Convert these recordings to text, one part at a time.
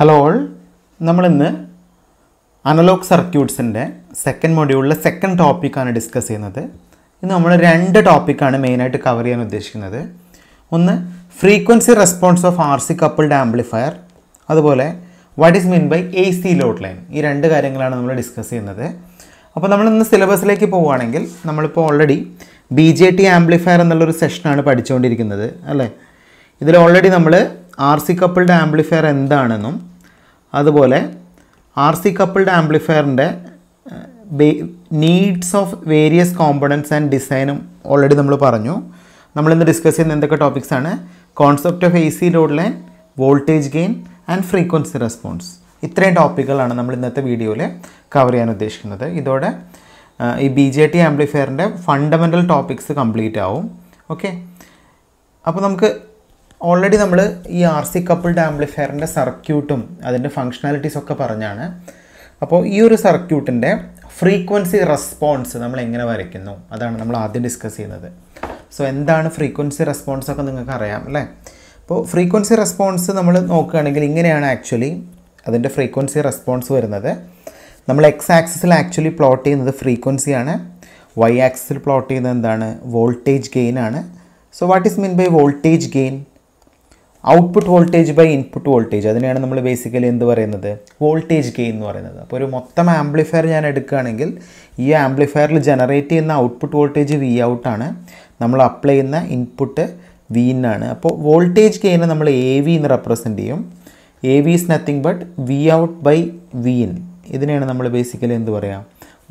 Hello all നമ്മളിന്ന് analog സർക്യൂട്ട്സിൻ്റെ second മൊഡ്യൂളിലെ സെക്കൻഡ് ടോപ്പിക്കാണ് ഡിസ്കസ് ചെയ്യുന്നത് ഇന്ന് നമ്മൾ രണ്ട് ടോപ്പിക്കാണ് മെയിനായിട്ട് കവർ ചെയ്യാൻ ഉദ്ദേശിക്കുന്നത് ഒന്ന് frequency response of R C coupled amplifier അതുപോലെ what is mean by A C load line ഈ രണ്ട് കാര്യങ്ങളാണ് നമ്മൾ ഡിസ്കസ് ചെയ്യുന്നത് അപ്പോൾ നമ്മൾ ഇന്ന് സിലബസിലേക്ക് പോവുകയാണെങ്കിൽ നമ്മളിപ്പോൾ already B J T amplifier എന്നുള്ളൊരു സെഷനാണ് പഠിച്ചുകൊണ്ടിരിക്കുന്നത് അല്ലേ ഇതിൽ ഓൾറെഡി നമ്മൾ ആർ സി കപ്പിൾഡ് ആംപ്ലിഫയർ എന്താണെന്നും അതുപോലെ ആർ സി കപ്പിൾഡ് ആംപ്ലിഫയറിൻ്റെ needs of various components and ഡിസൈനും ഓൾറെഡി നമ്മൾ പറഞ്ഞു നമ്മളിന്ന് ഡിസ്കസ് ചെയ്യുന്ന എന്തൊക്കെ ടോപ്പിക്സ് ആണ് concept of A C load line voltage gain and frequency response ഇത്രയും ടോപ്പിക്കുകളാണ് നമ്മൾ ഇന്നത്തെ വീഡിയോയിൽ കവർ ചെയ്യാൻ ഉദ്ദേശിക്കുന്നത് ഇതോടെ ഈ ബി ജെ ടി ആംപ്ലിഫയറിൻ്റെ ഫണ്ടമെൻ്റൽ ടോപ്പിക്സ് കംപ്ലീറ്റ് ആവും ഓക്കെ അപ്പോൾ നമുക്ക് ഓൾറെഡി നമ്മൾ ഈ ആർ സി കപ്പിൾഡ് ആംപ്ലിഫയറിൻ്റെ സർക്യൂട്ടും അതിൻ്റെ ഫങ്ഷണാലിറ്റീസ് ഒക്കെ പറഞ്ഞാണ് അപ്പോൾ ഈ ഒരു സർക്യൂട്ടിൻ്റെ ഫ്രീക്വൻസി റെസ്പോൺസ് നമ്മൾ എങ്ങനെ വരയ്ക്കുന്നു അതാണ് നമ്മൾ ആദ്യം ഡിസ്കസ് ചെയ്യുന്നത് സോ എന്താണ് ഫ്രീക്വൻസി റെസ്പോൺസ് ഒക്കെ നിങ്ങൾക്ക് അറിയാം അല്ലേ അപ്പോൾ ഫ്രീക്വൻസി റെസ്പോൺസ് നമ്മൾ നോക്കുകയാണെങ്കിൽ ഇങ്ങനെയാണ് ആക്ച്വലി അതിൻ്റെ ഫ്രീക്വൻസി റെസ്പോൺസ് വരുന്നത് നമ്മൾ എക്സ് ആക്സിസിൽ ആക്ച്വലി പ്ലോട്ട് ചെയ്യുന്നത് ഫ്രീക്വൻസിയാണ് വൈ ആക്സിസിൽ പ്ലോട്ട് ചെയ്യുന്നത് എന്താണ് വോൾട്ടേജ് ഗെയിൻ ആണ് so what is mean by voltage gain output voltage by input voltage അതിനെയാണ് നമ്മൾ ബേസിക്കലി എന്ത് പറയുന്നത് വോൾട്ടേജ് ഗെയിൻ എന്ന് പറയുന്നത് അപ്പോൾ ഒരു മൊത്തം ആംപ്ലിഫയർ ഞാൻ എടുക്കുകയാണെങ്കിൽ ഈ ആംപ്ലിഫയറിൽ ജനറേറ്റ് ചെയ്യുന്ന ഔട്ട്പുട്ട് വോൾട്ടേജ് വി ഔട്ടാണ് നമ്മൾ അപ്ലൈ ചെയ്യുന്ന ഇൻപുട്ട് വി ആണ് അപ്പോൾ വോൾട്ടേജ് ഗെയിനെ നമ്മൾ എ വി എന്ന് റെപ്രസെൻ്റ് ചെയ്യും A V is nothing but V out by V in ഇതിനെയാണ് നമ്മൾ ബേസിക്കലി എന്ത് പറയുക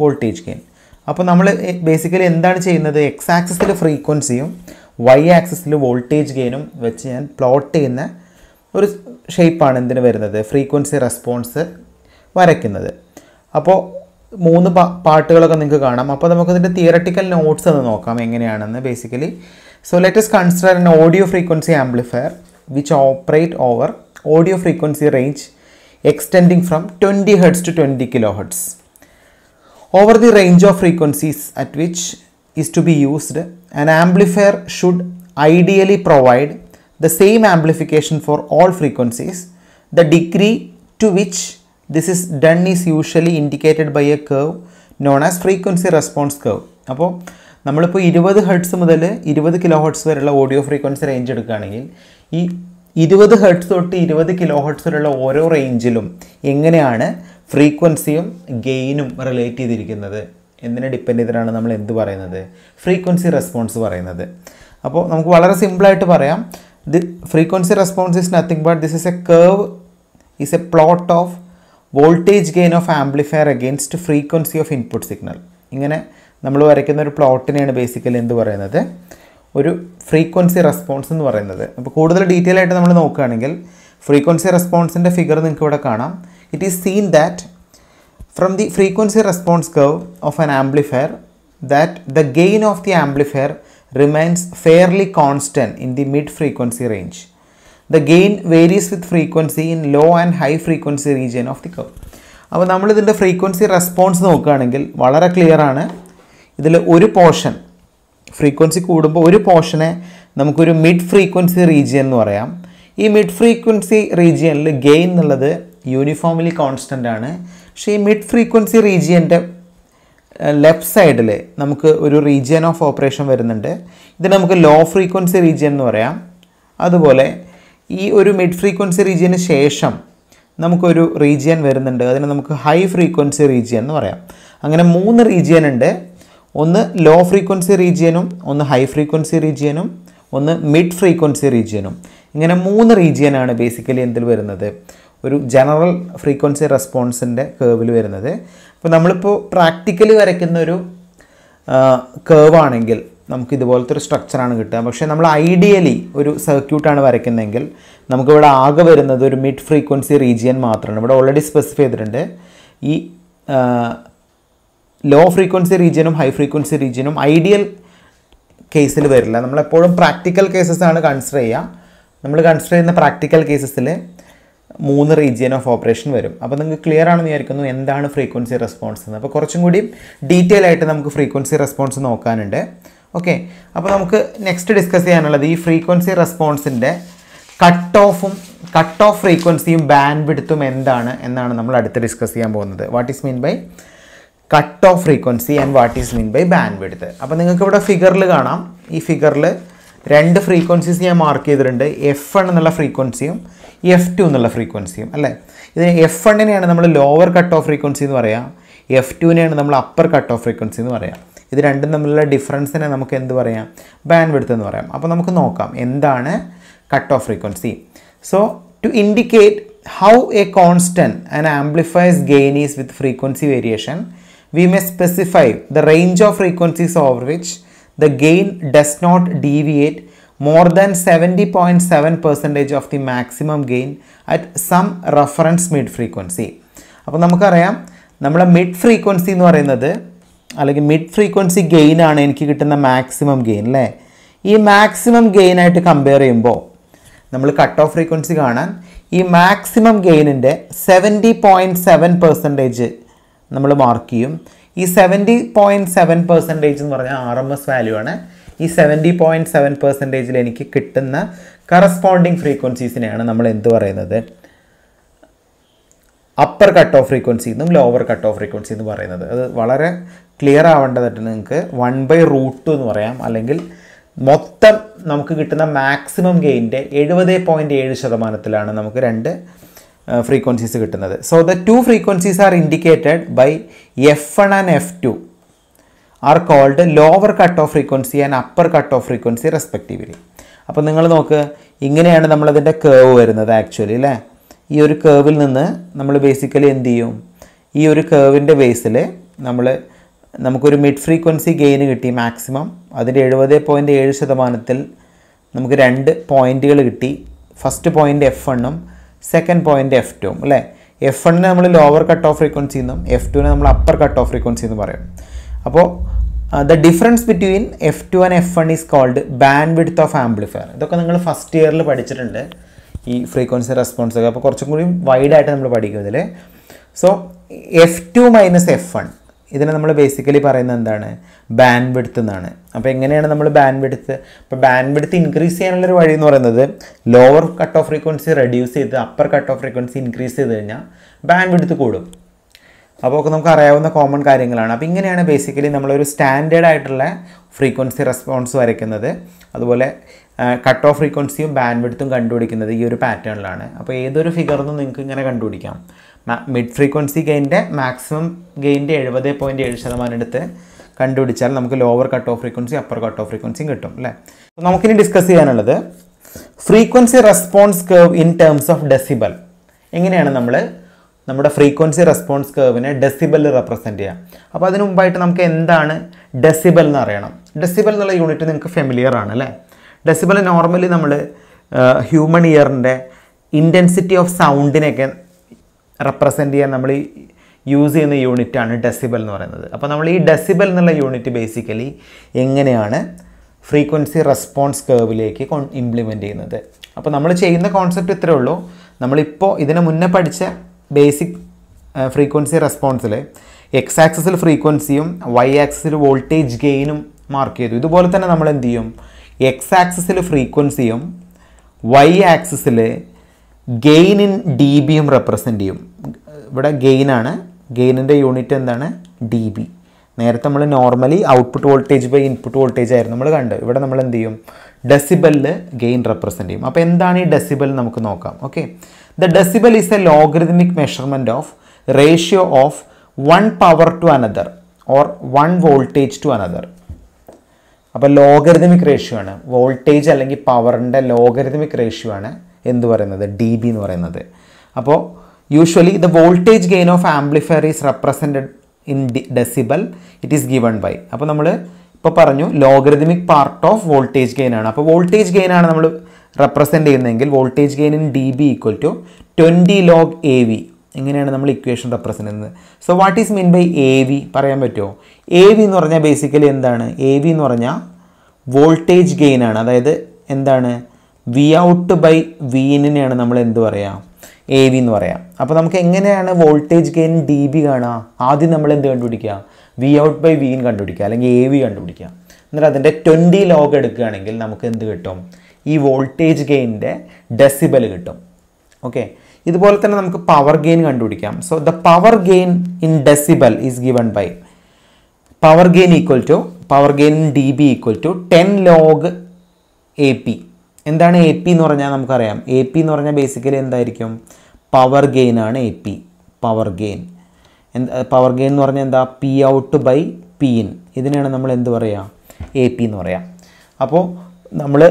വോൾട്ടേജ് ഗെയിൻ അപ്പോൾ നമ്മൾ ബേസിക്കലി എന്താണ് ചെയ്യുന്നത് എക്സ് ആക്സിസിൽ ഫ്രീക്വൻസിയും വൈ ആക്സിസിൽ വോൾട്ടേജ് ഗെയിനും വെച്ച് ഞാൻ പ്ലോട്ട് ചെയ്യുന്ന ഒരു ഷേപ്പാണ് എന്തിന് വരുന്നത് ഫ്രീക്വൻസി റെസ്പോൺസ് വരയ്ക്കുന്നത് അപ്പോൾ മൂന്ന് പാട്ടുകളൊക്കെ നിങ്ങൾക്ക് കാണാം അപ്പോൾ നമുക്കതിൻ്റെ തിയറട്ടിക്കൽ നോട്ട്സ് ഒന്ന് നോക്കാം എങ്ങനെയാണെന്ന് basically so let's consider an audio frequency amplifier which operate over audio frequency range extending from twenty hertz to twenty kilo hertz over the range of frequencies at which is to be used an amplifier should ideally provide the same amplification for all frequencies. The degree to which this is done is usually indicated by a curve known as frequency response curve. അപ്പോൾ നമ്മളിപ്പോൾ ഇരുപത് hertz മുതൽ ഇരുപത് kilo hertz വരെയുള്ള audio frequency range എടുക്കുകയാണെങ്കിൽ ഈ ഇരുപത് hertz തൊട്ട് ഇരുപത് കിലോ ഹെർട്സ് വരെയുള്ള ഓരോ റേഞ്ചിലും എങ്ങനെയാണ് ഫ്രീക്വൻസിയും ഗെയിനും റിലേറ്റ് ചെയ്തിരിക്കുന്നത് എന്തിനെ ഡിപ്പെൻഡ് ചെയ്തിട്ടാണ് നമ്മൾ എന്ത് പറയുന്നത് ഫ്രീക്വൻസി റെസ്പോൺസ് പറയുന്നത് അപ്പോൾ നമുക്ക് വളരെ സിമ്പിളായിട്ട് പറയാം the frequency response is nothing but this is a curve is a plot of voltage gain of amplifier against frequency of input signal ഇങ്ങനെ നമ്മൾ വരയ്ക്കുന്ന ഒരു പ്ലോട്ടിനെയാണ് ബേസിക്കലി എന്ത് പറയുന്നത് ഒരു ഫ്രീക്വൻസി റെസ്പോൺസ് എന്ന് പറയുന്നത് അപ്പോൾ കൂടുതൽ ഡീറ്റെയിൽ ആയിട്ട് നമ്മൾ നോക്കുകയാണെങ്കിൽ ഫ്രീക്വൻസി റെസ്പോൺസിൻ്റെ ഫിഗർ നിങ്ങൾക്ക് ഇവിടെ കാണാം it is seen that From the frequency response curve of an amplifier that the gain of the amplifier remains fairly constant in the mid frequency range. The gain varies with frequency in low and high frequency region of the curve. അപ്പോൾ നമ്മളിതിൻ്റെ frequency response നോക്കുകയാണെങ്കിൽ വളരെ clear ആണ് ഇതിൽ ഒരു portion frequency കൂടുമ്പോൾ ഒരു പോർഷനെ നമുക്കൊരു മിഡ് ഫ്രീക്വൻസി റീജിയൻ എന്ന് പറയാം ഈ മിഡ് ഫ്രീക്വൻസി റീജിയനിൽ ഗെയിൻ എന്നുള്ളത് യൂണിഫോംലി കോൺസ്റ്റൻ്റ് ആണ് പക്ഷേ ഈ മിഡ് ഫ്രീക്വൻസി റീജിയൻ്റെ ലെഫ്റ്റ് സൈഡിൽ നമുക്ക് ഒരു റീജിയൻ ഓഫ് ഓപ്പറേഷൻ വരുന്നുണ്ട് ഇത് നമുക്ക് ലോ ഫ്രീക്വൻസി റീജിയൻ എന്ന് പറയാം അതുപോലെ ഈ ഒരു മിഡ് ഫ്രീക്വൻസി റീജിയന് ശേഷം നമുക്കൊരു റീജിയൻ വരുന്നുണ്ട് അതിന് നമുക്ക് ഹൈ ഫ്രീക്വൻസി റീജിയൻ എന്ന് പറയാം അങ്ങനെ മൂന്ന് റീജിയൻ ഉണ്ട് ഒന്ന് ലോ ഫ്രീക്വൻസി റീജിയനും ഒന്ന് ഹൈ ഫ്രീക്വൻസി റീജിയനും ഒന്ന് മിഡ് ഫ്രീക്വൻസി റീജിയനും ഇങ്ങനെ മൂന്ന് റീജിയനാണ് ബേസിക്കലി എന്തിൽ വരുന്നത് ഒരു ജനറൽ ഫ്രീക്വൻസി റെസ്പോൺസിൻ്റെ കേവിൽ വരുന്നത് അപ്പോൾ നമ്മളിപ്പോൾ പ്രാക്ടിക്കലി വരയ്ക്കുന്ന ഒരു കേവാണെങ്കിൽ നമുക്ക് ഇതുപോലത്തെ ഒരു സ്ട്രക്ചറാണ് കിട്ടുക പക്ഷേ നമ്മൾ ഐഡിയലി ഒരു സർക്യൂട്ടാണ് വരയ്ക്കുന്നതെങ്കിൽ നമുക്കിവിടെ ആകെ വരുന്നത് ഒരു മിഡ് ഫ്രീക്വൻസി റീജിയൻ മാത്രമാണ് ഇവിടെ ഓൾറെഡി സ്പെസിഫൈ ചെയ്തിട്ടുണ്ട് ഈ ലോ ഫ്രീക്വൻസി റീജിയനും ഹൈ ഫ്രീക്വൻസി റീജിയനും ഐഡിയൽ കേസിൽ വരില്ല നമ്മളെപ്പോഴും പ്രാക്ടിക്കൽ കേസസ് ആണ് കൺസിഡർ ചെയ്യുക നമ്മൾ കൺസിഡർ ചെയ്യുന്ന പ്രാക്ടിക്കൽ കേസസിൽ മൂന്ന് റീജിയൻ ഓഫ് ഓപ്പറേഷൻ വരും അപ്പോൾ നിങ്ങൾക്ക് ക്ലിയർ ആണെന്ന് വിചാരിക്കുന്നു എന്താണ് ഫ്രീക്വൻസി റെസ്പോൺസ് എന്ന് അപ്പോൾ കുറച്ചും കൂടി ഡീറ്റെയിൽ ആയിട്ട് നമുക്ക് ഫ്രീക്വൻസി റെസ്പോൺസ് നോക്കാനുണ്ട് ഓക്കെ അപ്പോൾ നമുക്ക് നെക്സ്റ്റ് ഡിസ്കസ് ചെയ്യാനുള്ളത് ഈ ഫ്രീക്വൻസി റെസ്പോൺസിൻ്റെ കട്ട് ഓഫും കട്ട് ഓഫ് ഫ്രീക്വൻസിയും ബാൻഡ് വിടുത്തും എന്താണ് എന്നാണ് നമ്മൾ അടുത്ത് ഡിസ്കസ് ചെയ്യാൻ പോകുന്നത് what is mean by cut off frequency and what is mean by bandwidth അപ്പോൾ നിങ്ങൾക്ക് ഇവിടെ ഫിഗറിൽ കാണാം ഈ ഫിഗറിൽ രണ്ട് ഫ്രീക്വൻസീസ് ഞാൻ മാർക്ക് ചെയ്തിട്ടുണ്ട് എഫ് എന്നുള്ള ഫ്രീക്വൻസിയും എഫ് ടു എന്നുള്ള ഫ്രീക്വൻസിയും അല്ലേ ഇതിന് എഫ് വണ്ണിനെയാണ് നമ്മൾ ലോവർ കട്ട് ഓഫ് ഫ്രീക്വൻസി എന്ന് പറയാം എഫ് ടുവിനെയാണ് നമ്മൾ അപ്പർ കട്ട് ഓഫ് ഫ്രീക്വൻസി എന്ന് പറയാം ഇത് രണ്ടും തമ്മിലുള്ള ഡിഫറൻസിനെ നമുക്ക് എന്ത് പറയാം ബാൻഡ് വിടുത്ത് എന്ന് പറയാം അപ്പോൾ നമുക്ക് നോക്കാം എന്താണ് cut off frequency so to indicate how a constant and amplifies gain is with frequency variation we may specify the range of frequencies over which the gain does not deviate more than seventy point seven percentage of the maximum gain at some reference mid frequency അപ്പോൾ നമുക്കറിയാം നമ്മുടെ mid frequency എന്ന് പറയുന്നത് അല്ലെങ്കിൽ mid frequency gain ആണ് എനിക്ക് കിട്ടുന്ന maximum gain അല്ലേ ഈ മാക്സിമം ഗെയിൻ ആയിട്ട് കമ്പയർ ചെയ്യുമ്പോൾ നമ്മൾ കട്ട് ഓഫ് ഫ്രീക്വൻസി കാണാൻ ഈ മാക്സിമം ഗെയിനിൻ്റെ സെവൻറ്റി പോയിൻറ്റ് സെവൻ പെർസെൻറ്റേജ് നമ്മൾ മാർക്ക് ചെയ്യും ഈ സെവൻറ്റി പോയിൻറ്റ് സെവൻ പെർസെൻറ്റേജ് എന്ന് പറഞ്ഞാൽ ആർ എം എസ് വാല്യൂ ആണ് ഈ സെവൻറ്റി പോയിൻറ്റ് സെവൻ പെർസെൻറ്റേജിൽ എനിക്ക് കിട്ടുന്ന കറസ്പോണ്ടിങ് ഫ്രീക്വൻസീസിനെയാണ് നമ്മൾ എന്ത് പറയുന്നത് അപ്പർ കട്ട് ഓഫ് ഫ്രീക്വൻസി എന്നും ലോവർ കട്ട് ഓഫ് ഫ്രീക്വൻസി എന്ന് പറയുന്നത് അത് വളരെ ക്ലിയർ ആവേണ്ടതായിട്ട് നിങ്ങൾക്ക് വൺ ബൈ റൂട്ട് എന്ന് പറയാം അല്ലെങ്കിൽ മൊത്തം നമുക്ക് കിട്ടുന്ന മാക്സിമം ഗെയിൻ്റെ എഴുപത് പോയിൻറ്റ് ഏഴ് ശതമാനത്തിലാണ് നമുക്ക് രണ്ട് ഫ്രീക്വൻസീസ് കിട്ടുന്നത് so the two frequencies are indicated by F one and F two are called lower cut off frequency and upper cut off frequency respectively അപ്പോൾ നിങ്ങൾ നോക്ക് ഇങ്ങനെയാണ് നമ്മളതിൻ്റെ കേവ് വരുന്നത് ആക്ച്വലി അല്ലേ ഈ ഒരു കേവിൽ നിന്ന് നമ്മൾ ബേസിക്കലി എന്ത് ചെയ്യും ഈ ഒരു കേവിൻ്റെ ബേസിൽ നമ്മൾ നമുക്കൊരു മിഡ് ഫ്രീക്വൻസി ഗെയിൻ കിട്ടി മാക്സിമം അതിൻ്റെ എഴുപത് പോയിൻറ്റ് ഏഴ് ശതമാനത്തിൽ നമുക്ക് രണ്ട് പോയിൻറ്റുകൾ കിട്ടി ഫസ്റ്റ് പോയിൻ്റ് എഫ് എണ്ണും സെക്കൻഡ് പോയിൻ്റ് എഫ് ടുവും അല്ലേ എഫ് എണ്ണിനെ നമ്മൾ ലോവർ കട്ട് ഓഫ് ഫ്രീക്വൻസി എന്നും എഫ് ടുവിനെ നമ്മൾ അപ്പർ കട്ട് ഓഫ് ഫ്രീക്വൻസി എന്ന് പറയും അപ്പോൾ the difference between F two and F one is called bandwidth of amplifier ഇതൊക്കെ നിങ്ങൾ ഫസ്റ്റ് ഇയറിൽ പഠിച്ചിട്ടുണ്ട് ഈ ഫ്രീക്വൻസി റെസ്പോൺസ് ഒക്കെ അപ്പോൾ കുറച്ചും കൂടി വൈഡായിട്ട് നമ്മൾ പഠിക്കും ഇതിൽ so F two minus F one ഇതിനെ നമ്മൾ ബേസിക്കലി പറയുന്നത് എന്താണ് ബാൻഡ് വിഡ്ത്ത് എന്നാണ് അപ്പോൾ എങ്ങനെയാണ് നമ്മൾ ബാൻഡ് വിഡ്ത്ത് അപ്പോൾ ബാൻഡ് വിഡ്ത്ത് ഇൻക്രീസ് ചെയ്യാനുള്ളൊരു വഴി എന്ന് പറയുന്നത് lower cut off frequency reduce ചെയ്ത് upper cut off frequency increase ചെയ്ത് കഴിഞ്ഞാൽ ബാൻഡ് വിഡ്ത്ത് കൂടും അപ്പോൾ ഒക്കെ നമുക്ക് അറിയാവുന്ന കോമൺ കാര്യങ്ങളാണ് അപ്പോൾ ഇങ്ങനെയാണ് ബേസിക്കലി നമ്മളൊരു സ്റ്റാൻഡേർഡ് ആയിട്ടുള്ള ഫ്രീക്വൻസി റെസ്പോൺസ് വരയ്ക്കുന്നത് അതുപോലെ കട്ട് ഓഫ് ഫ്രീക്വൻസിയും ബാൻഡ് വിഡ്ത്തും കണ്ടുപിടിക്കുന്നത് ഈ ഒരു പാറ്റേണിലാണ് അപ്പോൾ ഏതൊരു ഫിഗറിനും നിങ്ങൾക്ക് ഇങ്ങനെ കണ്ടുപിടിക്കാം മിഡ് ഫ്രീക്വൻസി ഗെയിൻ്റെ മാക്സിമം ഗെയിൻ്റെ എഴുപത് പോയിൻറ്റ് ഏഴ് ശതമാനം എടുത്ത് കണ്ടുപിടിച്ചാൽ നമുക്ക് lower cut off frequency upper cut off ഫ്രീക്വൻസിയും കിട്ടും അല്ലേ നമുക്കിനി ഡിസ്കസ് ചെയ്യാനുള്ളത് frequency response curve in terms of decibel എങ്ങനെയാണ് നമ്മൾ നമ്മുടെ ഫ്രീക്വൻസി റെസ്പോൺസ് കർവിനെ ഡെസിബൽ റെപ്രസെൻറ്റ് ചെയ്യാം അപ്പോൾ അതിന് മുമ്പായിട്ട് നമുക്ക് എന്താണ് ഡെസിബൽ എന്ന് അറിയണം ഡെസിബൽ എന്നുള്ള യൂണിറ്റ് നിങ്ങൾക്ക് ഫെമിലിയർ ആണ് അല്ലേ ഡെസിബൽ നോർമലി നമ്മൾ ഹ്യൂമൺ ഇയറിൻ്റെ ഇൻറ്റൻസിറ്റി ഓഫ് സൗണ്ടിനെയൊക്കെ റെപ്രസെൻ്റ് ചെയ്യാൻ നമ്മൾ യൂസ് ചെയ്യുന്ന യൂണിറ്റാണ് ഡെസിബൽ എന്ന് പറയുന്നത് അപ്പോൾ നമ്മൾ ഈ ഡെസിബൽ എന്നുള്ള യൂണിറ്റ് ബേസിക്കലി എങ്ങനെയാണ് ഫ്രീക്വൻസി റെസ്പോൺസ് കേർവിലേക്ക് ഇംപ്ലിമെൻ്റ് ചെയ്യുന്നത് അപ്പോൾ നമ്മൾ ചെയ്യുന്ന കോൺസെപ്റ്റ് ഇത്രയേ ഉള്ളൂ നമ്മളിപ്പോൾ ഇതിനു മുന്നേ പഠിച്ച ബേസിക് ഫ്രീക്വൻസി റെസ്പോൺസിൽ എക്സ് ആക്സിൽ ഫ്രീക്വൻസിയും വൈ ആക്സിൽ വോൾട്ടേജ് ഗെയിനും മാർക്ക് ചെയ്തു ഇതുപോലെ തന്നെ നമ്മൾ എന്ത് ചെയ്യും എക്സ് ആക്സിൽ ഫ്രീക്വൻസിയും വൈ ആക്സിസിൽ ഗെയിൻ ഇൻ ഡി ബിയും റെപ്രസെൻ്റ് ചെയ്യും ഇവിടെ ഗെയിനാണ് ഗെയിനിൻ്റെ യൂണിറ്റ് എന്താണ് ഡി ബി നേരത്തെ നമ്മൾ normally output voltage by input voltage ആയിരുന്നു നമ്മൾ കണ്ട് ഇവിടെ നമ്മൾ എന്ത് ചെയ്യും ഡെസിബലിൽ ഗെയിൻ റെപ്രസെൻ്റ് ചെയ്യും അപ്പോൾ എന്താണ് ഈ ഡെസിബൽ നമുക്ക് നോക്കാം okay the decibel is a logarithmic measurement of ratio of one power to another or one voltage to another അപ്പോൾ ലോഗരിഥമിക് റേഷ്യോ ആണ് വോൾട്ടേജ് അല്ലെങ്കിൽ പവറിൻ്റെ ലോഗരിഥമിക് റേഷ്യോ ആണ് എന്ന് പറയുന്നത് ഡി ബി എന്ന് പറയുന്നത് അപ്പോൾ usually the voltage gain of amplifier is represented in decibel it is given by അപ്പോൾ നമ്മൾ ഇപ്പോൾ പറഞ്ഞു logarithmic part of voltage gain ആണ് അപ്പോൾ വോൾട്ടേജ് ഗെയിൻ ആണ് നമ്മൾ റെപ്രസെൻ്റ് ചെയ്യുന്നതെങ്കിൽ voltage gain in D B equal to twenty log A V ഇങ്ങനെയാണ് നമ്മൾ ഇക്വേഷൻ റെപ്രസെൻ്റ് ചെയ്യുന്നത് so what is mean by A V പറയാൻ പറ്റുമോ എ വി എന്ന് പറഞ്ഞാൽ ബേസിക്കലി എന്താണ് എ വി എന്ന് പറഞ്ഞാൽ വോൾട്ടേജ് ഗെയിൻ ആണ് അതായത് എന്താണ് വി ഔട്ട് ബൈ വീനിനെയാണ് നമ്മൾ എന്ത് പറയുക എ വി എന്ന് പറയാം അപ്പോൾ നമുക്ക് എങ്ങനെയാണ് വോൾട്ടേജ് ഗെയിൻ ഡി ബി കാണുക ആദ്യം നമ്മൾ എന്ത് കണ്ടുപിടിക്കുക വി ഔട്ട് ബൈ വീൻ കണ്ടുപിടിക്കുക അല്ലെങ്കിൽ എ വി കണ്ടുപിടിക്കുക എന്നിട്ട് അതിൻ്റെ ട്വൻറ്റി ലോഗ് എടുക്കുകയാണെങ്കിൽ നമുക്ക് എന്ത് കിട്ടും ഈ വോൾട്ടേജ് ഗെയിനിൻ്റെ ഡെസിബൽ കിട്ടും ഓക്കെ ഇതുപോലെ തന്നെ നമുക്ക് പവർ ഗെയിൻ കണ്ടുപിടിക്കാം so the power gain in decibel is given by power gain equal to power gain D B equal to ten log A P എന്താണ് എ പി എന്ന് പറഞ്ഞാൽ നമുക്കറിയാം എ പി എന്ന് പറഞ്ഞാൽ ബേസിക്കലി എന്തായിരിക്കും പവർ ഗെയിൻ ആണ് A P power gain എന്താ power gain എന്ന് പറഞ്ഞാൽ എന്താ P out by P in ഇതിനെയാണ് നമ്മൾ എന്ത് പറയുക എ പി എന്ന് പറയാം അപ്പോൾ നമ്മൾ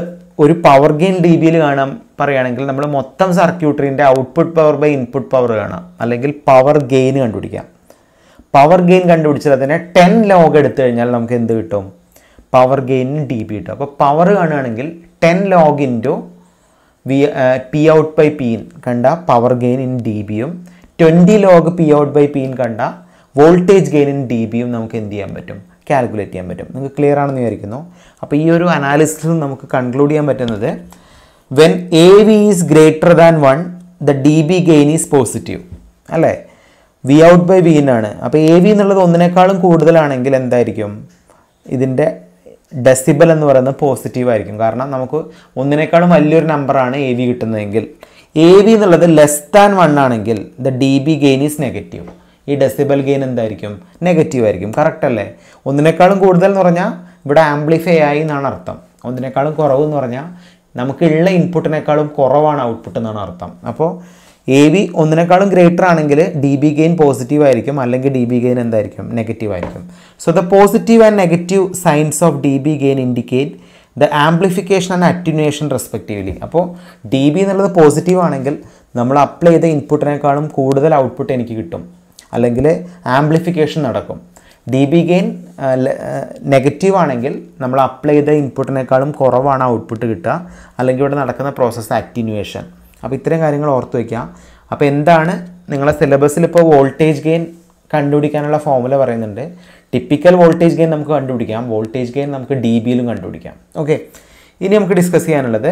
ഒരു പവർ ഗെയിൻ ഡി ബിയിൽ കാണാൻ പറയുകയാണെങ്കിൽ നമ്മൾ മൊത്തം സർക്യൂട്ടറിൻ്റെ output power by input power കാണാം അല്ലെങ്കിൽ പവർ ഗെയിൻ കണ്ടുപിടിക്കാം പവർ ഗെയിൻ കണ്ടുപിടിച്ചാൽ തന്നെ ടെൻ ലോഗ് എടുത്തു കഴിഞ്ഞാൽ നമുക്ക് എന്ത് കിട്ടും പവർ ഗെയിനിന് ഡി ബി കിട്ടും അപ്പോൾ പവർ കാണുകയാണെങ്കിൽ ten log into V P out by P in കണ്ട പവർ ഗെയിൻ ഇൻ ഡി ബിയും twenty log P out by P in കണ്ട വോൾട്ടേജ് ഗെയിൻ ഇൻ ഡി ബിയും നമുക്ക് എന്ത് ചെയ്യാൻ പറ്റും കാൽക്കുലേറ്റ് ചെയ്യാൻ പറ്റും നിങ്ങൾക്ക് ക്ലിയർ ആണെന്ന് വിചാരിക്കുന്നു അപ്പോൾ ഈ ഒരു അനാലിസിസിൽ നമുക്ക് കൺക്ലൂഡ് ചെയ്യാൻ പറ്റുന്നത് when A V is greater than one the D B gain is positive അല്ലേ വി ഔട്ട് ബൈ വി ആണ് അപ്പോൾ എ വി എന്നുള്ളത് ഒന്നിനേക്കാളും കൂടുതലാണെങ്കിൽ എന്തായിരിക്കും ഇതിൻ്റെ ഡെസിബൽ എന്ന് പറയുന്നത് പോസിറ്റീവ് ആയിരിക്കും കാരണം നമുക്ക് ഒന്നിനേക്കാളും വലിയൊരു നമ്പറാണ് എ വി കിട്ടുന്നതെങ്കിൽ എ വി എന്നുള്ളത് ലെസ് ദാൻ വൺ ആണെങ്കിൽ the D B gain is negative ഈ ഡെസിബൽ ഗെയിൻ എന്തായിരിക്കും നെഗറ്റീവ് ആയിരിക്കും കറക്റ്റ് അല്ലേ ഒന്നിനേക്കാളും കൂടുതൽ എന്ന് പറഞ്ഞാൽ ഇവിടെ ആംപ്ലിഫൈ ആയി എന്നാണ് അർത്ഥം ഒന്നിനേക്കാളും കുറവ് എന്ന് പറഞ്ഞാൽ നമുക്കുള്ള ഇൻപുട്ടിനേക്കാളും കുറവാണ് ഔട്ട്പുട്ട് എന്നാണ് അർത്ഥം അപ്പോൾ എ ബി ഒന്നിനേക്കാളും ഗ്രേറ്റർ ആണെങ്കിൽ ഡി ബി ഗെയിൻ പോസിറ്റീവ് ആയിരിക്കും അല്ലെങ്കിൽ ഡി ബി ഗെയിൻ എന്തായിരിക്കും നെഗറ്റീവ് ആയിരിക്കും so the positive and negative signs of D B gain indicate the amplification and attenuation respectively അപ്പോൾ ഡി ബി എന്നുള്ളത് പോസിറ്റീവ് ആണെങ്കിൽ നമ്മൾ അപ്ലൈ ചെയ്ത ഇൻപുട്ടിനേക്കാളും കൂടുതൽ ഔട്ട്പുട്ട് എനിക്ക് കിട്ടും അല്ലെങ്കിൽ ആംപ്ലിഫിക്കേഷൻ നടക്കും ഡി ബി ഗെയിൻ നെഗറ്റീവ് ആണെങ്കിൽ നമ്മൾ അപ്ലൈ ചെയ്ത ഇൻപുട്ടിനേക്കാളും കുറവാണ് ഔട്ട്പുട്ട് കിട്ടുക അല്ലെങ്കിൽ ഇവിടെ നടക്കുന്ന പ്രോസസ്സ് ആക്ടിനുവേഷൻ അപ്പോൾ ഇത്രയും കാര്യങ്ങൾ ഓർത്ത് വയ്ക്കുക അപ്പോൾ എന്താണ് നിങ്ങളെ സിലബസിൽ ഇപ്പോൾ വോൾട്ടേജ് ഗെയിൻ കണ്ടുപിടിക്കാനുള്ള ഫോമുല പറയുന്നുണ്ട് ടിപ്പിക്കൽ വോൾട്ടേജ് ഗെയിൻ നമുക്ക് കണ്ടുപിടിക്കാം വോൾട്ടേജ് ഗെയിൻ നമുക്ക് ഡി ബിയിലും കണ്ടുപിടിക്കാം ഓക്കെ ഇനി നമുക്ക് ഡിസ്കസ് ചെയ്യാനുള്ളത്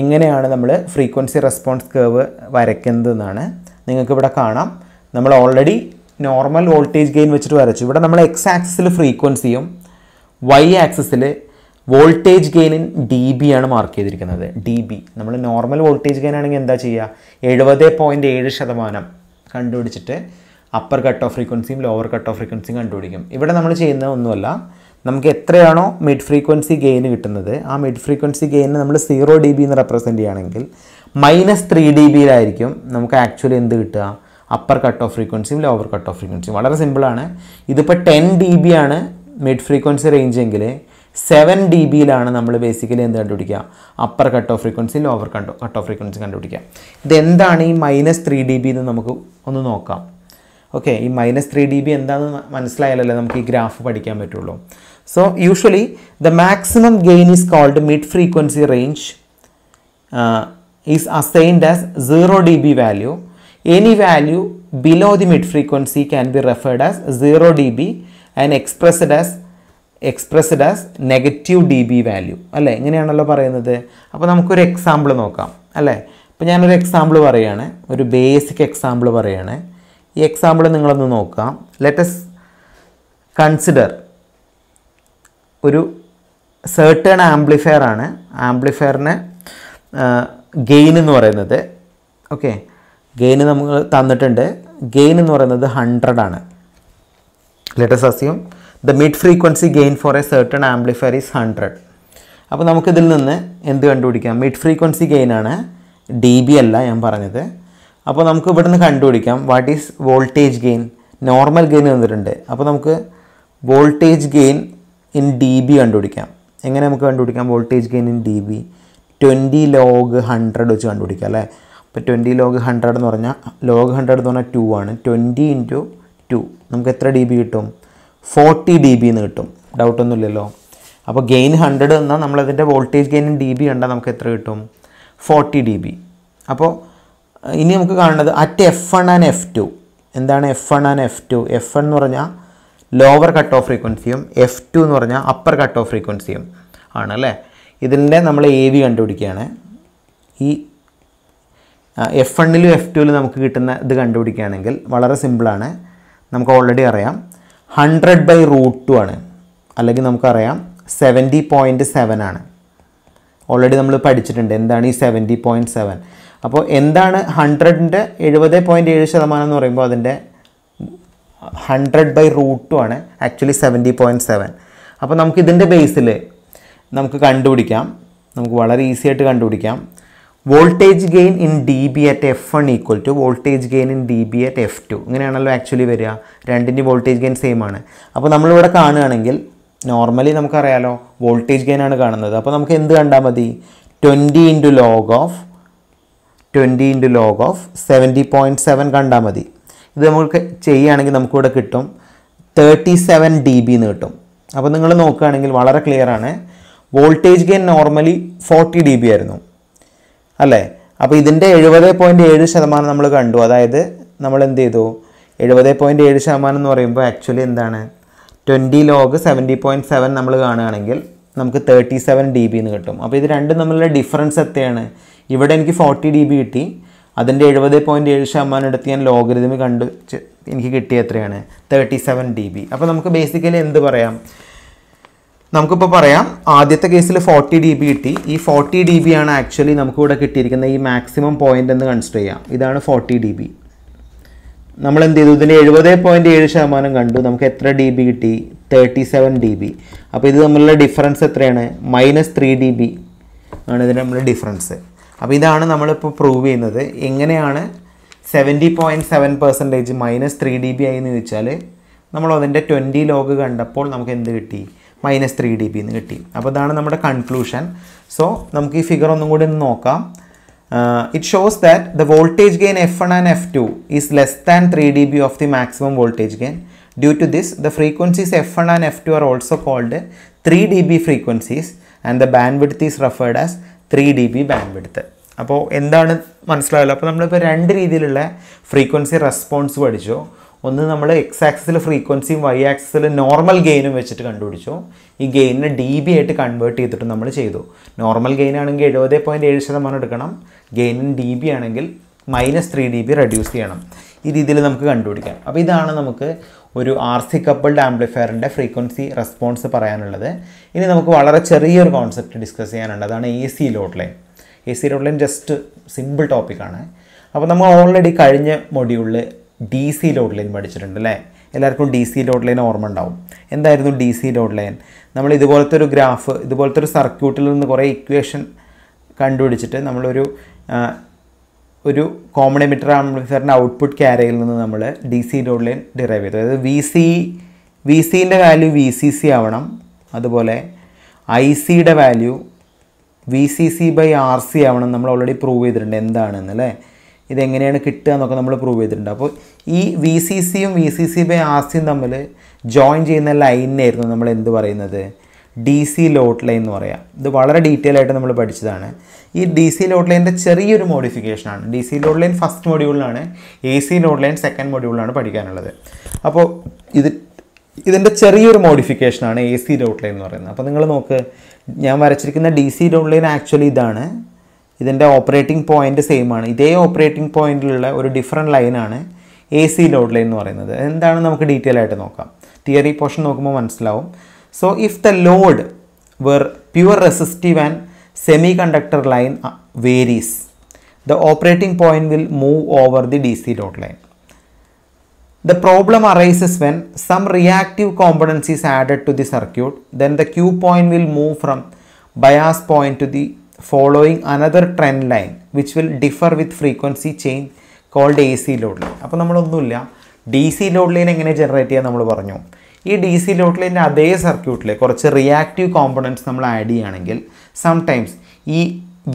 എങ്ങനെയാണ് നമ്മൾ ഫ്രീക്വൻസി റെസ്പോൺസ് കേവ് വരയ്ക്കുന്നതെന്നാണ് നിങ്ങൾക്കിവിടെ കാണാം നമ്മൾ ഓൾറെഡി നോർമൽ വോൾട്ടേജ് ഗെയിൻ വെച്ചിട്ട് വരച്ചു ഇവിടെ നമ്മൾ എക്സ് ആക്സിൽ ഫ്രീക്വൻസിയും വൈ ആക്സിൽ വോൾട്ടേജ് ഗെയിനിൻ ഡി ബി ആണ് മാർക്ക് ചെയ്തിരിക്കുന്നത് ഡി ബി നമ്മൾ നോർമൽ വോൾട്ടേജ് ഗെയിൻ ആണെങ്കിൽ എന്താ ചെയ്യുക എഴുപത് പോയിൻ്റ് ഏഴ് ശതമാനം കണ്ടുപിടിച്ചിട്ട് അപ്പർ കട്ട് ഓഫ് ഫ്രീക്വൻസിയും ലോവർ കട്ട് ഓഫ് ഫ്രീക്വൻസിയും കണ്ടുപിടിക്കും ഇവിടെ നമ്മൾ ചെയ്യുന്ന ഒന്നുമല്ല നമുക്ക് എത്രയാണോ മിഡ് ഫ്രീക്വൻസി ഗെയിൻ കിട്ടുന്നത് ആ മിഡ് ഫ്രീക്വൻസി ഗെയിനിന് നമ്മൾ സീറോ ഡി ബി എന്ന് റെപ്രസെൻ്റ് ചെയ്യുകയാണെങ്കിൽ മൈനസ് ത്രീ ഡി ബിയിലായിരിക്കും നമുക്ക് ആക്ച്വലി എന്ത് കിട്ടുക അപ്പർ കട്ട് ഓഫ് ഫ്രീക്വൻസിയും ലോവർ കട്ട് ഓഫ് ഫ്രീക്വൻസിയും വളരെ സിമ്പിളാണ് ഇതിപ്പോൾ ടെൻ ഡി ബി ആണ് മിഡ് ഫ്രീക്വൻസി റേഞ്ച് എങ്കിൽ സെവൻ ഡി ബിയിലാണ് നമ്മൾ ബേസിക്കലി എന്ത് കണ്ടുപിടിക്കുക upper cut off frequency lower cut cut off frequency കണ്ടുപിടിക്കുക ഇതെന്താണ് ഈ മൈനസ് ത്രീ ഡി ബി എന്ന് നമുക്ക് ഒന്ന് നോക്കാം ഓക്കെ ഈ മൈനസ് ത്രീ ഡി ബി എന്താണെന്ന് മനസ്സിലായാലല്ലേ നമുക്ക് ഈ ഗ്രാഫ് പഠിക്കാൻ പറ്റുള്ളൂ so usually the maximum gain is called mid frequency range is assigned as zero D B value Any value below the mid frequency can be referred as 0 dB and expressed as expressed as negative D B value അല്ലേ ഇങ്ങനെയാണല്ലോ പറയുന്നത് അപ്പോൾ നമുക്കൊരു example നോക്കാം അല്ലേ ഇപ്പോൾ ഞാനൊരു example പറയുകയാണ് ഒരു ബേസിക് എക്സാമ്പിൾ പറയുകയാണ് ഈ എക്സാമ്പിൾ നിങ്ങളൊന്ന് നോക്കാം ലെറ്റസ് കൺസിഡർ ഒരു സേർട്ടേൺ ആംപ്ലിഫയർ ആണ് ആംപ്ലിഫയറിന് ഗെയിൻ എന്ന് പറയുന്നത് ഓക്കെ ഗെയിൻ നമ്മൾ തന്നിട്ടുണ്ട് ഗെയിൻ എന്ന് പറയുന്നത് ഹൺഡ്രഡ് ആണ് let's assume the mid frequency gain for a certain amplifier is hundred അപ്പോൾ നമുക്കിതിൽ നിന്ന് എന്ത് കണ്ടുപിടിക്കാം മിഡ് ഫ്രീക്വൻസി ഗെയിൻ ആണ് ഡി ബി അല്ല ഞാൻ പറഞ്ഞത് അപ്പോൾ നമുക്ക് ഇവിടുന്ന് കണ്ടുപിടിക്കാം what is voltage gain normal gain തന്നിട്ടുണ്ട് അപ്പോൾ നമുക്ക് voltage gain in D B കണ്ടുപിടിക്കാം എങ്ങനെ നമുക്ക് കണ്ടുപിടിക്കാം voltage gain in D B twenty log hundred വെച്ച് കണ്ടുപിടിക്കാം അല്ലേ ഇപ്പോൾ ട്വൻറ്റി ലോഗ് ഹൺഡ്രഡ് എന്ന് പറഞ്ഞാൽ ലോഗ് ഹൺഡ്രഡ് എന്ന് പറഞ്ഞാൽ ടു ആണ് ട്വൻറ്റി ഇൻറ്റു ടു നമുക്ക് എത്ര ഡി ബി കിട്ടും ഫോർട്ടി ഡി ബി എന്ന് കിട്ടും ഡൗട്ടൊന്നുമില്ലല്ലോ അപ്പോൾ ഗെയിൻ ഹൺഡ്രഡ് എന്നാൽ നമ്മളതിൻ്റെ വോൾട്ടേജ് ഗെയിനും ഡി ബി കണ്ടാൽ നമുക്ക് എത്ര കിട്ടും ഫോർട്ടി ഡി ബി അപ്പോൾ ഇനി നമുക്ക് കാണുന്നത് at F one and F two എന്താണ് F one and F two F one എന്ന് പറഞ്ഞാൽ ലോവർ കട്ട് ഓഫ് ഫ്രീക്വൻസിയും എഫ് ടു എന്ന് പറഞ്ഞാൽ അപ്പർ കട്ട് ഓഫ് ഫ്രീക്വൻസിയും ആണല്ലേ ഇതിൻ്റെ നമ്മൾ എ വി കണ്ടുപിടിക്കുകയാണ് ഈ എഫ് വണ്ണിലും എഫ് ടുവിലും നമുക്ക് കിട്ടുന്ന ഇത് കണ്ടുപിടിക്കുകയാണെങ്കിൽ വളരെ സിമ്പിളാണ് നമുക്ക് ഓൾറെഡി അറിയാം ഹൺഡ്രഡ് ബൈ റൂട്ട് ടു ആണ് അല്ലെങ്കിൽ നമുക്കറിയാം സെവൻറ്റി പോയിൻറ്റ് സെവൻ ആണ് ഓൾറെഡി നമ്മൾ പഠിച്ചിട്ടുണ്ട് എന്താണ് ഈ സെവൻറ്റി പോയിൻറ്റ് സെവൻ അപ്പോൾ എന്താണ് ഹൺഡ്രഡിൻ്റെ എഴുപത് പോയിൻറ്റ് ഏഴ് ശതമാനം എന്ന് പറയുമ്പോൾ അതിൻ്റെ ഹൺഡ്രഡ് ബൈ റൂട്ട് ടു ആണ് ആക്ച്വലി സെവൻറ്റി പോയിൻറ്റ് സെവൻ അപ്പോൾ നമുക്ക് ഇതിൻ്റെ ബേസിൽ നമുക്ക് കണ്ടുപിടിക്കാം നമുക്ക് വളരെ ഈസി ആയിട്ട് കണ്ടുപിടിക്കാം voltage gain in D B at F one equal to voltage gain in D B at F two ഇങ്ങനെയാണല്ലോ ആക്ച്വലി വരിക രണ്ടിൻ്റെ വോൾട്ടേജ് ഗെയിൻ സെയിം ആണ് അപ്പോൾ നമ്മളിവിടെ കാണുകയാണെങ്കിൽ നോർമലി നമുക്കറിയാലോ വോൾട്ടേജ് ഗെയിൻ ആണ് കാണുന്നത് അപ്പോൾ നമുക്ക് എന്ത് കണ്ടാൽ മതി twenty into log of twenty into log of seventy point seven കണ്ടാൽ മതി ഇത് നമുക്ക് ചെയ്യുകയാണെങ്കിൽ നമുക്കിവിടെ കിട്ടും തേർട്ടി സെവൻ ഡി ബി എന്ന് കിട്ടും അപ്പോൾ നിങ്ങൾ നോക്കുകയാണെങ്കിൽ വളരെ ക്ലിയർ ആണ് voltage gain normally forty D B ആയിരുന്നു അല്ലേ അപ്പോൾ ഇതിൻ്റെ എഴുപത് പോയിൻറ്റ് ഏഴ് ശതമാനം നമ്മൾ കണ്ടു അതായത് നമ്മൾ എന്ത് ചെയ്തു എഴുപത് പോയിൻറ്റ് ഏഴ് ശതമാനം എന്ന് പറയുമ്പോൾ ആക്ച്വലി എന്താണ് twenty log seventy point seven നമ്മൾ കാണുകയാണെങ്കിൽ നമുക്ക് തേർട്ടി സെവൻ ഡി ബി എന്ന് കിട്ടും അപ്പോൾ ഇത് രണ്ടും തമ്മിലുള്ള ഡിഫറൻസ് എത്രയാണ് ഇവിടെ എനിക്ക് ഫോർട്ടി ഡി ബി കിട്ടി അതിൻ്റെ എഴുപത് പോയിൻറ്റ് ഏഴ് ശതമാനം എടുത്ത് ഞാൻ ലോഗരിതമി കണ്ട് എനിക്ക് കിട്ടിയ എത്രയാണ് തേർട്ടി സെവൻ ഡി ബി അപ്പോൾ നമുക്ക് ബേസിക്കലി എന്ത് പറയാം നമുക്കിപ്പോൾ പറയാം ആദ്യത്തെ കേസിൽ ഫോർട്ടി ഡി ബി കിട്ടി ഈ ഫോർട്ടി ഡി ബി ആണ് ആക്ച്വലി നമുക്കിവിടെ കിട്ടിയിരിക്കുന്ന ഈ മാക്സിമം പോയിന്റ് എന്ന് കൺസിഡർ ചെയ്യാം ഇതാണ് ഫോർട്ടി ഡി ബി നമ്മൾ എന്ത് ചെയ്തു ഇതിൻ്റെ എഴുപത് പോയിന്റ് ഏഴ് ശതമാനം കണ്ടു നമുക്ക് എത്ര ഡി ബി കിട്ടി തേർട്ടി സെവൻ ഡി ബി അപ്പോൾ ഇത് തമ്മിലുള്ള ഡിഫറൻസ് എത്രയാണ് മൈനസ് ത്രീ ഡി ബി ആണ് ഇതിൻ്റെ നമ്മുടെ ഡിഫറൻസ് അപ്പോൾ ഇതാണ് നമ്മളിപ്പോൾ പ്രൂവ് ചെയ്യുന്നത് എങ്ങനെയാണ് seventy point seven percentage minus three D B ആയി എന്ന് ചോദിച്ചാൽ നമ്മൾ അതിൻ്റെ ട്വൻറ്റി ലോഗ് കണ്ടപ്പോൾ നമുക്ക് എന്ത് കിട്ടി മൈനസ് ത്രീ ഡി ബി എന്ന് കിട്ടി അപ്പോൾ ഇതാണ് നമ്മുടെ കൺക്ലൂഷൻ സോ നമുക്ക് ഈ ഫിഗർ ഒന്നും കൂടി ഒന്ന് നോക്കാം it shows that the voltage gain F one and F two is less than three D B of the maximum voltage gain due to this the frequencies F one and F two are also called three D B frequencies and the bandwidth is referred as three D B bandwidth അപ്പോൾ എന്താണ് മനസ്സിലായല്ലോ അപ്പോൾ നമ്മളിപ്പോൾ രണ്ട് രീതിയിലുള്ള frequency response പഠിച്ചു ഒന്ന് നമ്മൾ എക്സ് ആക്സിൽ ഫ്രീക്വൻസിയും വൈ ആക്സിൽ നോർമൽ ഗെയിനും വെച്ചിട്ട് കണ്ടുപിടിച്ചു ഈ ഗെയിനിനെ ഡി ബി ആയിട്ട് കൺവേർട്ട് ചെയ്തിട്ട് നമ്മൾ ചെയ്തു നോർമൽ ഗെയിൻ ആണെങ്കിൽ എഴുപത് പോയിൻറ്റ് ഏഴ് ശതമാനം എടുക്കണം ഗെയിനിന് ഡി ബി ആണെങ്കിൽ minus three D B reduce ചെയ്യണം ഈ രീതിയിൽ നമുക്ക് കണ്ടുപിടിക്കാം അപ്പോൾ ഇതാണ് നമുക്ക് ഒരു ആർ സി കപ്പിൾഡ് ആംപ്ലിഫയറിൻ്റെ ഫ്രീക്വൻസി റെസ്പോൺസ് പറയാനുള്ളത് ഇനി നമുക്ക് വളരെ ചെറിയൊരു കോൺസെപ്റ്റ് ഡിസ്കസ് ചെയ്യാനുണ്ട് അതാണ് A C load line A C load line just simple ടോപ്പിക്കാണ് അപ്പോൾ നമ്മൾ ഓൾറെഡി കഴിഞ്ഞ മൊഡ്യൂളിൽ ഡി സി ലോഡ് ലൈൻ പഠിച്ചിട്ടുണ്ട് അല്ലേ എല്ലാവർക്കും ഡി സി ലോഡ് ലൈൻ ഓർമ്മ ഉണ്ടാവും എന്തായിരുന്നു ഡി സി ലോഡ് ലൈൻ നമ്മൾ ഇതുപോലത്തെ ഒരു ഗ്രാഫ് ഇതുപോലത്തെ ഒരു സർക്യൂട്ടിൽ നിന്ന് കുറേ ഇക്വേഷൻ കണ്ടുപിടിച്ചിട്ട് നമ്മളൊരു ഒരു കോമൺ എമിറ്റർ ആംപ്ലിഫയറിൻ്റെ ഔട്ട്പുട്ട് ക്യാരയിൽ നിന്ന് നമ്മൾ D C load line derive ചെയ്തു അതായത് വി സി വി സിൻ്റെ വാല്യൂ വി സി സി ആവണം അതുപോലെ ഐ സിയുടെ value V C C by R C ആവണം നമ്മൾ ഓൾറെഡി പ്രൂവ് ചെയ്തിട്ടുണ്ട് എന്താണെന്നല്ലേ ഇതെങ്ങനെയാണ് കിട്ടുക എന്നൊക്കെ നമ്മൾ പ്രൂവ് ചെയ്തിട്ടുണ്ട് അപ്പോൾ ഈ വി സി സിയും V C C by R സിയും തമ്മിൽ ജോയിൻ ചെയ്യുന്ന ലൈനിനായിരുന്നു നമ്മൾ എന്ത് പറയുന്നത് ഡി സി ലോട്ട് ലൈൻ എന്ന് പറയാം ഇത് വളരെ ഡീറ്റെയിൽ ആയിട്ട് നമ്മൾ പഠിച്ചതാണ് ഈ ഡി സി ലോട്ട് ലൈൻ്റെ ചെറിയൊരു മോഡിഫിക്കേഷനാണ് D C load line first മൊഡ്യൂളിലാണ് A C load line second മൊഡ്യൂളിലാണ് പഠിക്കാനുള്ളത് അപ്പോൾ ഇത് ഇതിൻ്റെ ചെറിയൊരു മോഡിഫിക്കേഷനാണ് എ സി ലോട്ട് ലൈൻ എന്ന് പറയുന്നത് അപ്പോൾ നിങ്ങൾ നോക്ക് ഞാൻ വരച്ചിരിക്കുന്ന D C dot line actually ഇതാണ് ഇതിൻ്റെ ഓപ്പറേറ്റിംഗ് പോയിൻ്റ് സെയിം ആണ് ഇതേ ഓപ്പറേറ്റിംഗ് പോയിൻറ്റിലുള്ള ഒരു ഡിഫറെൻറ്റ് ലൈനാണ് എ സി ലോഡ് ലൈൻ എന്ന് പറയുന്നത് എന്താണ് നമുക്ക് ഡീറ്റെയിൽ ആയിട്ട് നോക്കാം തിയറി പോർഷൻ നോക്കുമ്പോൾ മനസ്സിലാവും so if the load were pure resistive and semiconductor line varies the operating point will move over the D C load line The problem arises when some reactive components is added to the circuit, then the Q point will move from bias point to the following another trend line which will differ with frequency change called A C load line അപ്പോൾ നമ്മളൊന്നുമില്ല D C load line എങ്ങനെ generate ചെയ്യാൻ നമ്മൾ പറഞ്ഞു ഈ D C load ലൈൻ്റെ അതേ സർക്യൂട്ടിൽ കുറച്ച് റിയാക്റ്റീവ് കോമ്പണൻസ് നമ്മൾ ആഡ് ചെയ്യുകയാണെങ്കിൽ സംടൈംസ് ഈ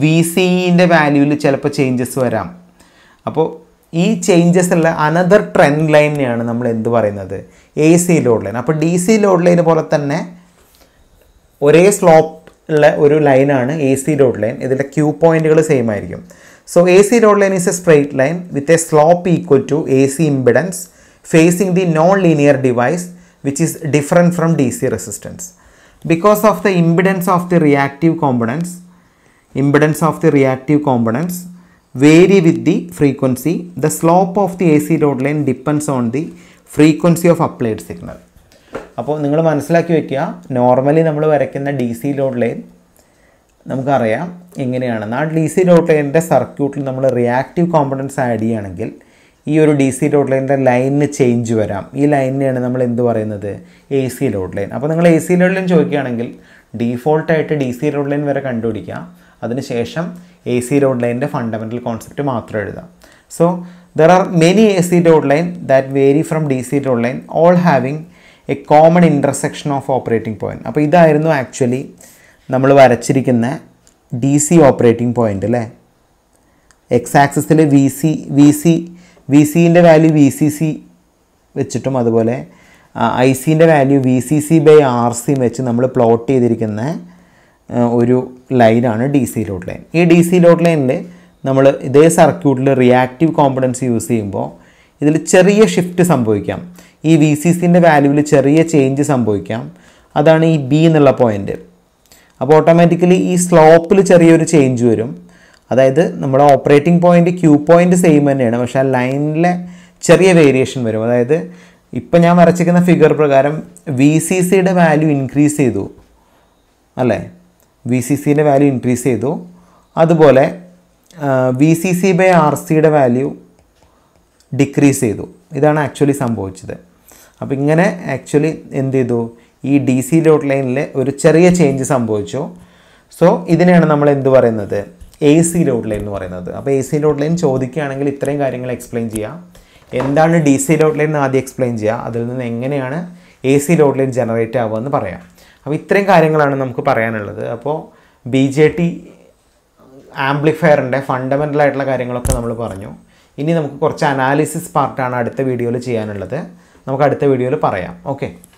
വി സിൻ്റെ e വാല്യൂവിൽ ചിലപ്പോൾ ചേഞ്ചസ് വരാം അപ്പോൾ ഈ ചേഞ്ചസ് ഉള്ള അനദർ ട്രെൻഡ് ലൈനെയാണ് നമ്മൾ എന്ത് പറയുന്നത് എ സി ലോഡ് ലൈൻ അപ്പോൾ ഡി സി ലോഡ് ലൈൻ പോലെ തന്നെ ഒരേ സ്ലോപ്പ് ഉള്ള ഒരു ലൈനാണ് എ സി ലോഡ് ലൈൻ ഇതിൻ്റെ ക്യൂ പോയിൻറ്റുകൾ സെയിം ആയിരിക്കും So AC road line is a straight line with a slope equal to AC impedance facing the non-linear device which is different from DC resistance. Because of the impedance of the reactive components, impedance of the reactive components vary with the frequency, the slope of the AC road line depends on the frequency of applied signal. അപ്പോൾ നിങ്ങൾ മനസ്സിലാക്കി വയ്ക്കുക normally നമ്മൾ വരയ്ക്കുന്ന D C load line നമുക്കറിയാം എങ്ങനെയാണെന്ന് ആ D C dot ലൈനിൻ്റെ സർക്യൂട്ടിൽ നമ്മൾ റിയാക്റ്റീവ് കോമ്പണൻസ് ആഡ് ചെയ്യുകയാണെങ്കിൽ ഈ ഒരു ഡി സി ഡോട്ട് ലൈനിൻ്റെ ലൈനിന് ചേഞ്ച് വരാം ഈ ലൈനിനെയാണ് നമ്മൾ എന്ത് പറയുന്നത് എ സി ഡോട്ട് ലൈൻ അപ്പോൾ നിങ്ങൾ എ സി ഡോട്ട് ലൈൻ ചോദിക്കുകയാണെങ്കിൽ ഡീഫോൾട്ടായിട്ട് ഡി സി ലോഡ് ലൈൻ വരെ കണ്ടുപിടിക്കാം അതിനുശേഷം എ സി ഡോട്ട് ലൈനിൻ്റെ ഫണ്ടമെൻ്റൽ കോൺസെപ്റ്റ് മാത്രം എഴുതാം so there are many A C dot line that vary from D C dot line all having a common intersection of operating point അപ്പോൾ ഇതായിരുന്നു actually നമ്മൾ വരച്ചിരിക്കുന്ന ഡി സി ഓപ്പറേറ്റിംഗ് പോയിൻ്റ് അല്ലേ X ആക്സിസിൽ V C V C V സിൻ്റെ value V C C വെച്ചിട്ടും അതുപോലെ I സിൻ്റെ value V C C by R സിയും വെച്ച് നമ്മൾ പ്ലോട്ട് ചെയ്തിരിക്കുന്ന ഒരു ലൈനാണ് ഡി സി ലോഡ് ലൈൻ ഈ ഡി സി ലോഡ് ലൈനിൽ നമ്മൾ ഇതേ സർക്യൂട്ടിൽ റിയാക്റ്റീവ് കോമ്പണൻസ് യൂസ് ചെയ്യുമ്പോൾ ഇതിൽ ചെറിയ ഷിഫ്റ്റ് സംഭവിക്കാം ഈ വി സി സിൻ്റെ വാല്യൂവിൽ ചെറിയ ചേഞ്ച് സംഭവിക്കാം അതാണ് ഈ ബി എന്നുള്ള പോയിൻറ്റ് അപ്പോൾ ഓട്ടോമാറ്റിക്കലി ഈ സ്ലോപ്പിൽ ചെറിയൊരു ചേഞ്ച് വരും അതായത് നമ്മുടെ operating point Q point same തന്നെയാണ് പക്ഷേ ആ ലൈനിലെ ചെറിയ വേരിയേഷൻ വരും അതായത് ഇപ്പം ഞാൻ വരച്ചിരിക്കുന്ന ഫിഗർ പ്രകാരം വി സി സിയുടെ വാല്യൂ ഇൻക്രീസ് ചെയ്തു അല്ലേ വി സി സിൻ്റെ വാല്യൂ ഇൻക്രീസ് ചെയ്തു അതുപോലെ V C C by R സിയുടെ വാല്യൂ ഡിക്രീസ് ചെയ്തു ഇതാണ് ആക്ച്വലി സംഭവിച്ചത് അപ്പോൾ ഇങ്ങനെ ആക്ച്വലി എന്ത് ചെയ്തു ഈ ഡി സി ലോട്ട് ലൈനിൽ ഒരു ചെറിയ ചേഞ്ച് സംഭവിച്ചു സോ ഇതിനെയാണ് നമ്മൾ എന്ത് പറയുന്നത് എ സി ലോട്ട് ലൈൻ എന്ന് പറയുന്നത് അപ്പോൾ എ സി ലോട്ട് ലൈൻ ചോദിക്കുകയാണെങ്കിൽ ഇത്രയും കാര്യങ്ങൾ എക്സ്പ്ലെയിൻ ചെയ്യാം എന്താണ് ഡി സി ലോട്ട് ലൈൻ എന്ന് ആദ്യം എക്സ്പ്ലെയിൻ ചെയ്യുക അതിൽ നിന്ന് എങ്ങനെയാണ് A C load line generate എന്ന് പറയാം അപ്പോൾ ഇത്രയും കാര്യങ്ങളാണ് നമുക്ക് പറയാനുള്ളത് അപ്പോൾ ബി ജെ ടി ആംപ്ലിഫയറിൻ്റെ ഫണ്ടമെൻ്റൽ ആയിട്ടുള്ള കാര്യങ്ങളൊക്കെ നമ്മൾ പറഞ്ഞു ഇനി നമുക്ക് കുറച്ച് അനാലിസിസ് പാർട്ടാണ് അടുത്ത വീഡിയോയിൽ ചെയ്യാനുള്ളത് നമുക്ക് അടുത്ത വീഡിയോയിൽ പറയാം ഓക്കെ